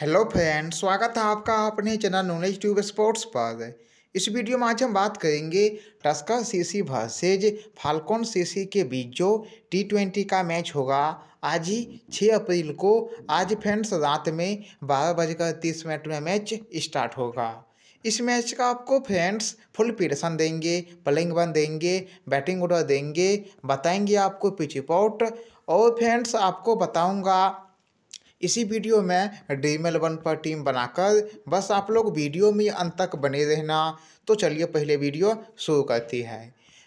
hello friend स्वागत है आपका अपने चैनल नॉलेज ट्यूब स्पोर्ट्स पर इस वीडियो में आज हम बात करेंगे Tusker CC versus Falcon CC के बीच जो टी ट्वेंटी का मैच होगा आज ही छः अप्रैल को आज फ्रेंड्स रात में बारह बजकर तीस मिनट में मैच स्टार्ट होगा इस मैच का आपको फ्रेंड्स फुल पीडसन देंगे पलिंग बन देंगे बैटिंग ऑर्डर देंगे बताएंगे आपको पिच रिपोर्ट और फ्रेंड्स आपको बताऊंगा इसी वीडियो में ड्रीम वन पर टीम बनाकर बस आप लोग वीडियो में अंत तक बने रहना तो चलिए पहले वीडियो शुरू करती है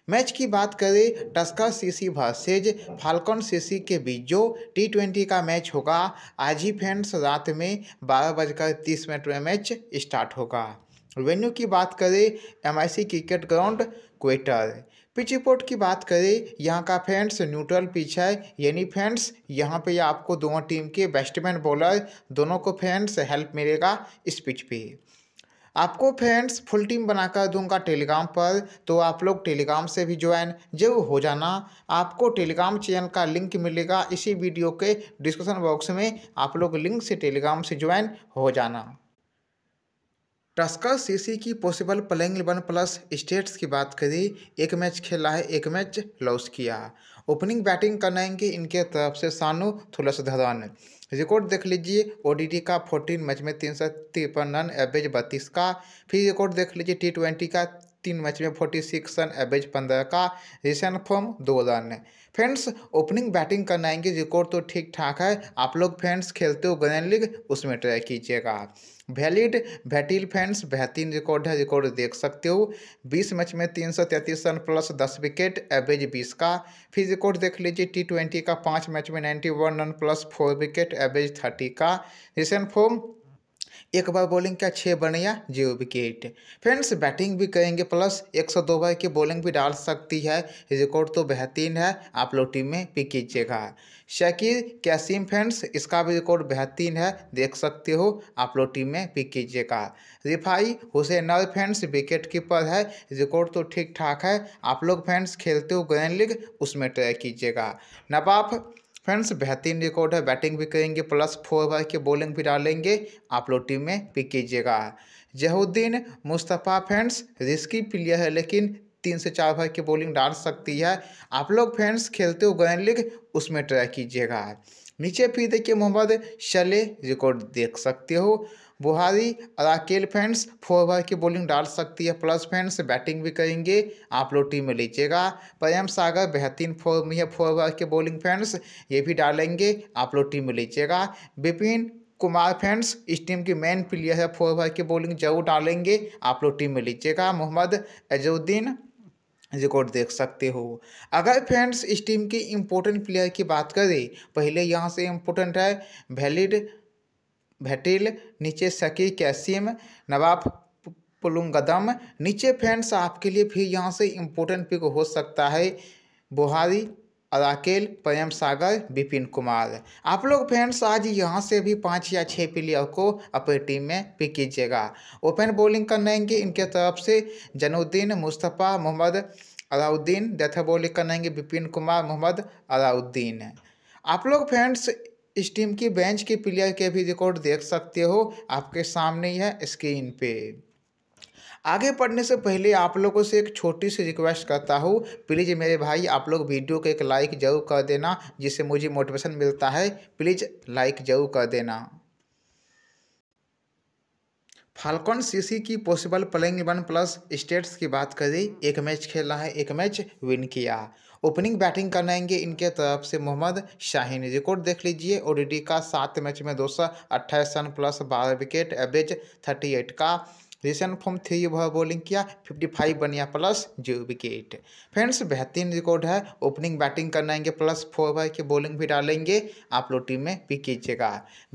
मैच की बात करें Tusker CC versus Falcon CC के बीच जो टी ट्वेंटी का मैच होगा आज ही फ्रेंड्स रात में बारह बजकर तीस मिनट में मैच स्टार्ट होगा वेन्यू की बात करें C cricket ground Quetta pitch report की बात करें यहाँ का फैंस न्यूट्रल पिच है यानी फैंस यहाँ पे आपको दोनों टीम के बैट्समैन बॉलर दोनों को फैंस हेल्प मिलेगा इस पिच पे आपको फैंस फुल टीम बनाकर दूंगा टेलीग्राम पर तो आप लोग टेलीग्राम से भी ज्वाइन जरूर हो जाना आपको टेलीग्राम चैनल का लिंक मिलेगा इसी वीडियो के डिस्क्रिप्शन बॉक्स में आप लोग लिंक से टेलीग्राम से ज्वाइन हो जाना टस्का सीसी की possible playing eleven plus stats की बात करें एक मैच खेला है एक मैच लॉस किया ओपनिंग बैटिंग करनाएंगे इनके तरफ से सानू थुलसधरन रिकॉर्ड देख लीजिए ओडीडी का 14 मैच में तीन सौ तिरपन रन एवरेज बत्तीस का फिर रिकॉर्ड देख लीजिए टी ट्वेंटी का तीन मैच में फोर्टी सिक्स रन एवरेज पंद्रह का रिसेंट फॉर्म दो रन फ्रेंड्स ओपनिंग बैटिंग करना आएंगे रिकॉर्ड तो ठीक ठाक है आप लोग फ्रेंड्स खेलते हो ग्रैंड लीग उसमें ट्राई कीजिएगा वैलिड बैटिल फैंस बेहतरीन रिकॉर्ड है रिकॉर्ड देख सकते हो 20 मैच में तीन सौ तैंतीस रन प्लस 10 विकेट एवरेज 20 का फिर रिकॉर्ड देख लीजिए टी ट्वेंटी का पाँच मैच में 91 रन प्लस 4 विकेट एवरेज 30 का रिसेंट फॉर्म एक बार बॉलिंग का छः बन या जीरो विकेट फ्रेंड्स बैटिंग भी करेंगे प्लस एक सौ दो बार की बॉलिंग भी डाल सकती है रिकॉर्ड तो बेहतरीन है आप लोग टीम में पिक कीजिएगा शकीर कैसीम फ्रेंड्स इसका भी रिकॉर्ड बेहतरीन है देख सकते हो आप लोग टीम में पिक कीजिएगा रिफाई हुसैन नर फ्रेंड्स विकेट कीपर है रिकॉर्ड तो ठीक ठाक है आप लोग फ्रेंड्स खेलते हो ग्रैंड लीग उसमें ट्राई कीजिएगा नवाब फ्रेंड्स बेहतरीन रिकॉर्ड है बैटिंग भी करेंगे प्लस फोर बार की बॉलिंग भी डालेंगे आप लोग टीम में पिक कीजिएगा Zahuddin Mustafa friends risky player है लेकिन तीन से चार बार की बॉलिंग डाल सकती है आप लोग फ्रेंड्स खेलते हो गैन लीग उसमें ट्राई कीजिएगा नीचे फिर देखिए मोहम्मद शले रिकॉर्ड देख सकते हो बुहारी और अकेल फैंस फोर ओवर की बॉलिंग डाल सकती है प्लस फैंस बैटिंग भी करेंगे आप लोग टीम में लीजिएगा प्रेम सागर बेहतरीन फॉर्म में है फोर ओवर के बॉलिंग फैंस ये भी डालेंगे आप लोग टीम में लीजिएगा विपिन कुमार फैंस इस टीम की मेन प्लेयर है फोर ओवर की बॉलिंग जरूर डालेंगे आप लोग टीम में लीजिएगा मोहम्मद एजुद्दीन रिकॉर्ड देख सकते हो अगर फ्रेंड्स इस टीम के इम्पोर्टेंट प्लेयर की बात करें पहले यहाँ से इम्पोर्टेंट है वैलिड भेटिल नीचे सकी कैसीम नवाब पुलुंगदम नीचे फ्रेंड्स आपके लिए भी यहाँ से इम्पोर्टेंट पिक हो सकता है बुहारी अराकेल प्रेम सागर विपिन कुमार आप लोग फ्रेंड्स आज यहाँ से भी पाँच या छः प्लेयर को अपनी टीम में पिक कीजिएगा ओपन बॉलिंग करनेंगे इनके तरफ से जनुद्दीन मुस्तफ़ा मोहम्मद अलाउद्दीन डेथ बॉलिंग करनेंगे विपिन कुमार मोहम्मद अलाउद्दीन आप लोग फ्रेंड्स इस टीम की बेंच के प्लेयर के भी रिकॉर्ड देख सकते हो आपके सामने ही है स्क्रीन पे आगे पढ़ने से पहले आप लोगों से एक छोटी सी रिक्वेस्ट करता हूँ प्लीज़ मेरे भाई आप लोग वीडियो को एक लाइक ज़रूर कर देना जिससे मुझे मोटिवेशन मिलता है प्लीज़ लाइक ज़रूर कर देना फाल्कन सीसी की possible playing one plus stats की बात करी एक मैच खेला है एक मैच विन किया ओपनिंग बैटिंग करनाएंगे इनके तरफ से मोहम्मद शाहीन रिकॉर्ड देख लीजिए ओडीडी का सात मैच में दो रन प्लस बारह विकेट एवरेज थर्टी एट का रिसेंट फॉर्म थ्री वह बॉलिंग किया 55 बनिया प्लस जीरो विकेट फ्रेंड्स बेहतरीन रिकॉर्ड है ओपनिंग बैटिंग करना है प्लस फोर भाई की बॉलिंग भी डालेंगे आप लोग टीम में पिक कीजिएगा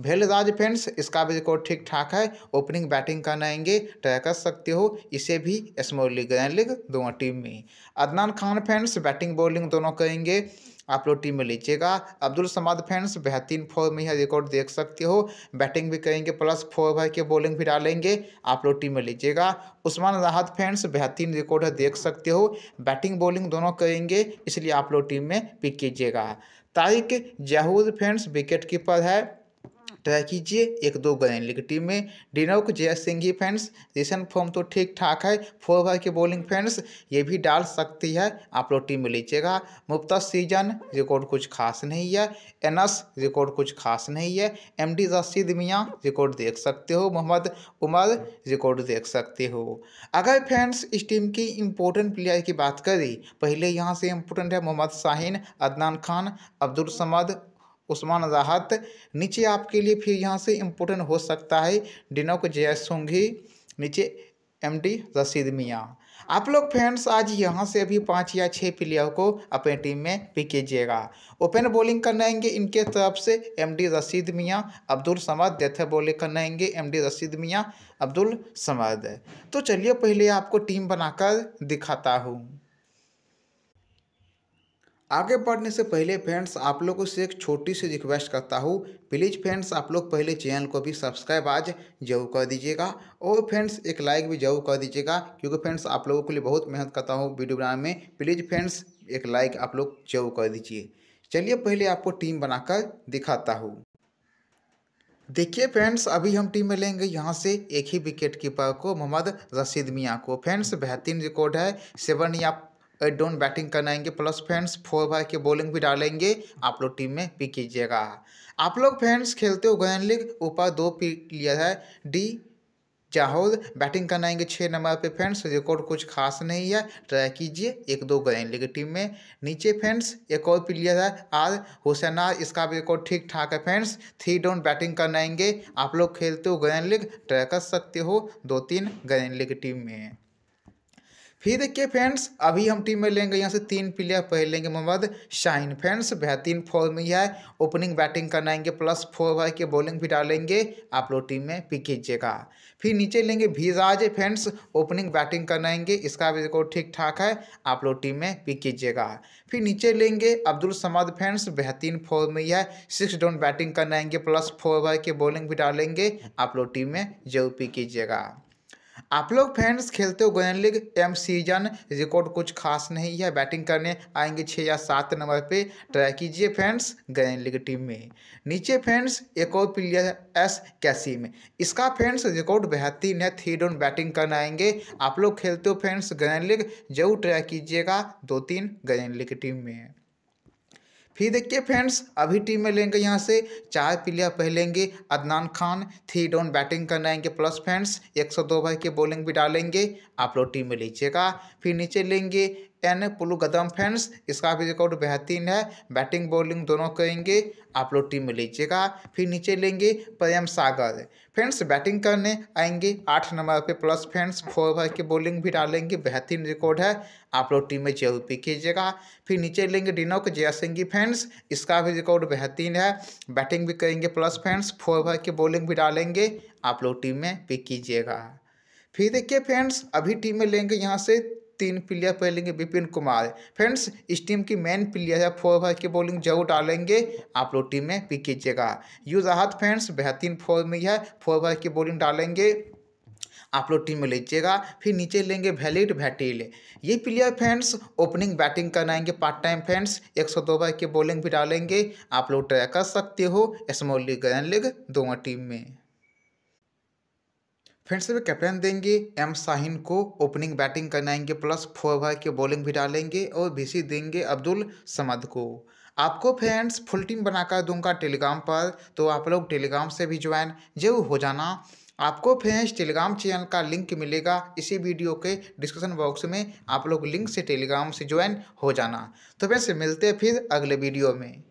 भेलराज फ्रेंड्स इसका भी रिकॉर्ड ठीक ठाक है ओपनिंग बैटिंग करना आएंगे ट्राई कर सकते हो इसे भी स्मॉल लीग ग्रैंड लीग दोनों टीम में Adnan Khan friends batting bowling दोनों करेंगे आप लोग टीम में लीजिएगा अब्दुल समाद फैंस बेहतरीन फॉर्म में यह रिकॉर्ड देख सकते हो बैटिंग भी करेंगे प्लस फोर भाई के बॉलिंग भी डालेंगे आप लोग टीम में लीजिएगा उस्मान राहत फैंस बेहतरीन रिकॉर्ड है देख सकते हो बैटिंग बॉलिंग दोनों करेंगे इसलिए आप लोग टीम में पिक कीजिएगा Tariq Zahoor fans wicket keeper है ट्राई कीजिए एक दो गेंद टीम में डिनोक जय सिंह फैंस रिसेंट फॉर्म तो ठीक ठाक है फोर ओवर की बॉलिंग फैंस ये भी डाल सकती है आप लोग टीम में लीजिएगा मुफ्ता सीजन रिकॉर्ड कुछ खास नहीं है एनस रिकॉर्ड कुछ खास नहीं है एम डी रशीद मियाँ रिकॉर्ड देख सकते हो मोहम्मद उमर रिकॉर्ड देख सकते हो अगर फैंस इस टीम की इम्पोर्टेंट प्लेयर की बात करें पहले यहाँ से इम्पोर्टेंट है मोहम्मद शाहीन अदनान खान अब्दुल समद उस्मान राहत नीचे आपके लिए फिर यहाँ से इम्पोर्टेंट हो सकता है डिनोक जयसुंगी नीचे एम डी रसीद मियाँ आप लोग फ्रेंड्स आज यहाँ से अभी पाँच या छः प्लेयर को अपने टीम में पिक कीजिएगा ओपन बॉलिंग करनाएंगे इनके तरफ से M D Rashid Mian Abdul Samad death bowling करनाएंगे एम डी रसीद मियाँ अब्दुल समद तो चलिए पहले आपको टीम बनाकर दिखाता हूँ आगे बढ़ने से पहले फ्रेंड्स आप लोगों से एक छोटी सी रिक्वेस्ट करता हूँ प्लीज़ फ्रेंड्स आप लोग पहले चैनल को भी सब्सक्राइब आज जरूर कर दीजिएगा और फ्रेंड्स एक लाइक भी जरूर कर दीजिएगा क्योंकि फ्रेंड्स आप लोगों के लिए बहुत मेहनत करता हूँ वीडियो बनाने में प्लीज़ फ्रेंड्स एक लाइक आप लोग जरूर कर दीजिए चलिए पहले आपको टीम बनाकर दिखाता हूँ देखिए फ्रेंड्स अभी हम टीम में लेंगे यहाँ से एक ही विकेट कीपर को मोहम्मद रशीद मियाँ को फ्रेंड्स बेहतरीन रिकॉर्ड है सेवन या डोन बैटिंग करनाएंगे प्लस फ्रेंड्स फोर बार के बॉलिंग भी डालेंगे आप लोग टीम में पिक कीजिएगा आप लोग फ्रेंड्स खेलते हो गोयन लीग ऊपर दो प्लेयर लिया है डी जाहौल बैटिंग करना आएंगे छः नंबर पे फ्रेंड्स रिकॉर्ड कुछ खास नहीं है ट्राई कीजिए एक दो गए लीग टीम में नीचे फ्रेंड्स एक और प्लेयर है आर हुसैना इसका भी रिकॉर्ड ठीक ठाक है फ्रेंड्स थ्री डाउन बैटिंग करना आएंगे आप लोग खेलते हो गयन लीग ट्राई कर सकते हो दो तीन गयन लीग टीम में फिर देखिए फ्रेंड्स अभी हम टीम में लेंगे यहाँ से तीन प्लेयर पहले लेंगे मोहम्मद शाइन फ्रेंड्स बेहतरीन फॉर्म में है ओपनिंग बैटिंग करनाएंगे प्लस फोर भाई के बॉलिंग भी डालेंगे आप लोग टीम में पिक कीजिएगा फिर नीचे लेंगे भीजाज फ्रेंड्स ओपनिंग बैटिंग करनाएंगे इसका भी रिकॉर्ड ठीक ठाक है आप लोग टीम में पिक कीजिएगा फिर नीचे लेंगे अब्दुल समद फ्रेंड्स बेहतरीन फॉर्म में है सिक्स डाउन बैटिंग करनाएंगे प्लस फोर भाई के बॉलिंग भी डालेंगे आप लोग टीम में जरूर पिक कीजिएगा आप लोग फ्रेंड्स खेलते हो गोयन लीग एम सीजन रिकॉर्ड कुछ खास नहीं है बैटिंग करने आएंगे छः या सात नंबर पे ट्राई कीजिए फ्रेंड्स गोयन लीग टीम में नीचे फ्रेंड्स एक और प्लेयर एस कैसी में इसका फ्रेंड्स रिकॉर्ड बेहतरीन है थ्री डाउन बैटिंग करने आएंगे आप लोग खेलते हो फ्रेंड्स गोयन लीग जरूर ट्राई कीजिएगा दो तीन गोयन लीग टीम में फिर देखिए फ्रेंड्स अभी टीम में लेंगे यहाँ से चार प्लेयर पहलेंगे Adnan Khan three down batting करने आएंगे प्लस फ्रेंड्स 102 सौ भाई के बॉलिंग भी डालेंगे आप लोग टीम में लीजिएगा फिर नीचे लेंगे एन पुलुगदम फैंस इसका भी रिकॉर्ड बेहतरीन है बैटिंग बॉलिंग दोनों करेंगे आप लोग टीम में लीजिएगा फिर नीचे लेंगे प्रेम सागर फ्रेंड्स बैटिंग करने आएंगे आठ नंबर पे प्लस फ्रेंड्स फोर ओवर की बॉलिंग भी डालेंगे बेहतरीन रिकॉर्ड है आप लोग टीम में जरूर पिक कीजिएगा फिर नीचे लेंगे डिनोक जयसिंगी फ्रेंड्स इसका भी रिकॉर्ड बेहतरीन है बैटिंग भी करेंगे प्लस फ्रेंड्स फोर ओवर की बॉलिंग भी डालेंगे आप लोग टीम में पिक कीजिएगा फिर देखिए फ्रेंड्स अभी टीम में लेंगे यहाँ से तीन प्लेयर पहलेंगे विपिन कुमार फ्रेंड्स इस टीम की मेन प्लेयर है फोर ओवर की बॉलिंग जरूर डालेंगे आप लोग टीम में पिक कीजिएगा यू राहत फ्रेंड्स बेहतरीन फोर में है फोर ओवर की बॉलिंग डालेंगे आप लोग टीम में लीजिएगा फिर नीचे लेंगे वैलिड भैटिल ये प्लेयर फ्रेंड्स ओपनिंग बैटिंग करनाएंगे पार्ट टाइम फ्रेंड्स एक सौ दो ओवर की बॉलिंग भी डालेंगे आप लोग ट्राई कर सकते हो स्मॉल लीग ग्रैंड लीग दोनों टीम में फ्रेंड्स वे कैप्टन देंगे एम शाहिन को ओपनिंग बैटिंग करनाएंगे प्लस फोर ओवर की बॉलिंग भी डालेंगे और बीसी देंगे अब्दुल समद को आपको फ्रेंड्स फुल टीम बनाकर दूंगा टेलीग्राम पर तो आप लोग टेलीग्राम से भी ज्वाइन जरूर हो जाना आपको फ्रेंड्स टेलीग्राम चैनल का लिंक मिलेगा इसी वीडियो के डिस्क्रिप्शन बॉक्स में आप लोग लिंक से टेलीग्राम से ज्वाइन हो जाना तो फ्रेंड्स मिलते हैं फिर अगले वीडियो में